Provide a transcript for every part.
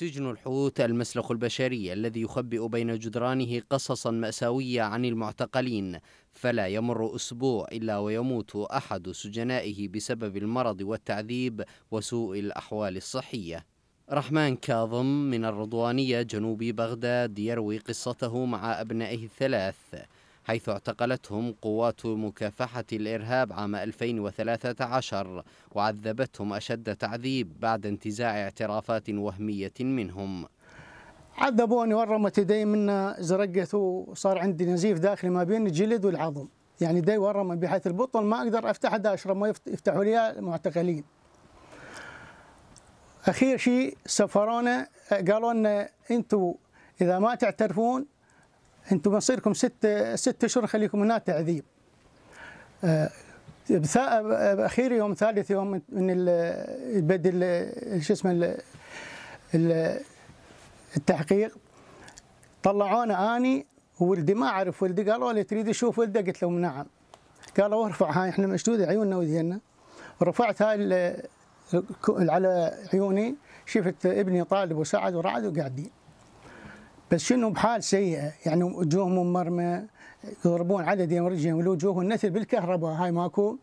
سجن الحوت المسلخ البشري الذي يخبئ بين جدرانه قصصا مأساوية عن المعتقلين فلا يمر أسبوع إلا ويموت أحد سجنائه بسبب المرض والتعذيب وسوء الأحوال الصحية رحمن كاظم من الرضوانية جنوب بغداد يروي قصته مع أبنائه الثلاث حيث اعتقلتهم قوات مكافحة الإرهاب عام 2013 وعذبتهم أشد تعذيب بعد انتزاع اعترافات وهمية منهم عذبوني ورمت يدي من زرقت وصار عندي نزيف داخلي ما بين الجلد والعظم يعني دي ورم بحيث البطن ما اقدر افتح ده اشرب ما يفتحوا لي المعتقلين اخير شيء سفرونا قالوا لنا انتم اذا ما تعترفون انتم مصيركم ست ست اشهر خليكم هنا تعذيب آه، اخير يوم ثالث يوم من بدء شو اسمه التحقيق طلعونا اني ولدي ما اعرف ولدي قالوا لي تريد تشوف ولده قلت لهم نعم قالوا ارفع هاي احنا مشدوده عيوننا ودينا رفعت هاي على عيوني شفت ابني طالب وسعد ورعد وقاعدين بس شنو بحال سيئه يعني وجوههم مرمى يضربون عدد يمرجهم الوجوه والنثل بالكهرباء هاي ماكو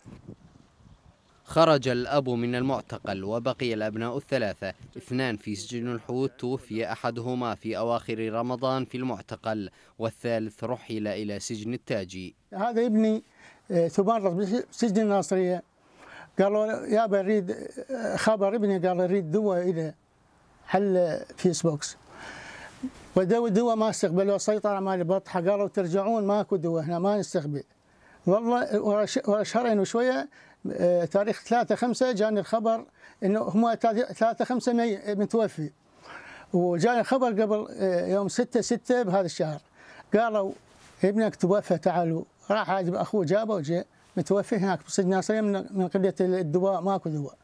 خرج الأب من المعتقل وبقي الأبناء الثلاثة اثنان في سجن الحوت توفي أحدهما في أواخر رمضان في المعتقل والثالث رحل إلى سجن التاجي هذا ابني تمرض آه، بسجن الناصرية قالوا يابا بريد آه، خبر ابني قال أريد دواء إلى حل آه، فيسبوكس ودوا دواء ما استقبلوا سيطرة مال البطحة قالوا ترجعون ماكو دواء هنا ما نستقبل والله ورا شهرين وشوية آه، تاريخ 3 5 جاني الخبر انه هم 3 5 متوفي وجاني الخبر قبل آه، يوم 6 6 بهذا الشهر قالوا ابنك توفى تعالوا راح اخوه جابه وجاء متوفي هناك بصيد ناصريه من قله الدواء ماكو دواء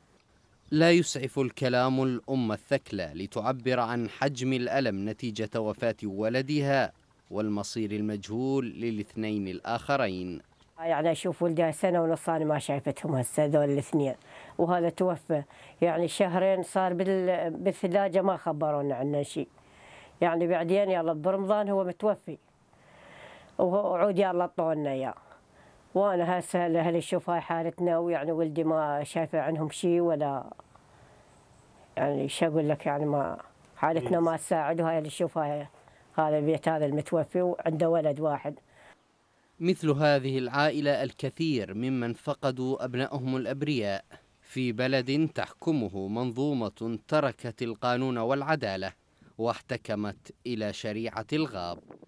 لا يسعف الكلام الأم الثكلى لتعبر عن حجم الألم نتيجة وفاة ولدها والمصير المجهول للاثنين الآخرين يعني أشوف ولدها سنة ونص أنا ما شايفتهم هسه هذول الاثنين وهذا توفى يعني شهرين صار بالثلاجة ما خبرونا عنه شيء يعني بعدين يلا برمضان هو متوفي وعود يلا طولنا اياه وانا هسه الاهل يشوف هاي حالتنا ويعني ولدي ما شايفه عنهم شيء ولا يعني شو اقول لك يعني ما حالتنا ما تساعد وهاي اللي يشوف هاي هذا البيت هذا المتوفي وعنده ولد واحد مثل هذه العائلة الكثير ممن فقدوا أبنائهم الأبرياء في بلد تحكمه منظومة تركت القانون والعدالة واحتكمت إلى شريعة الغاب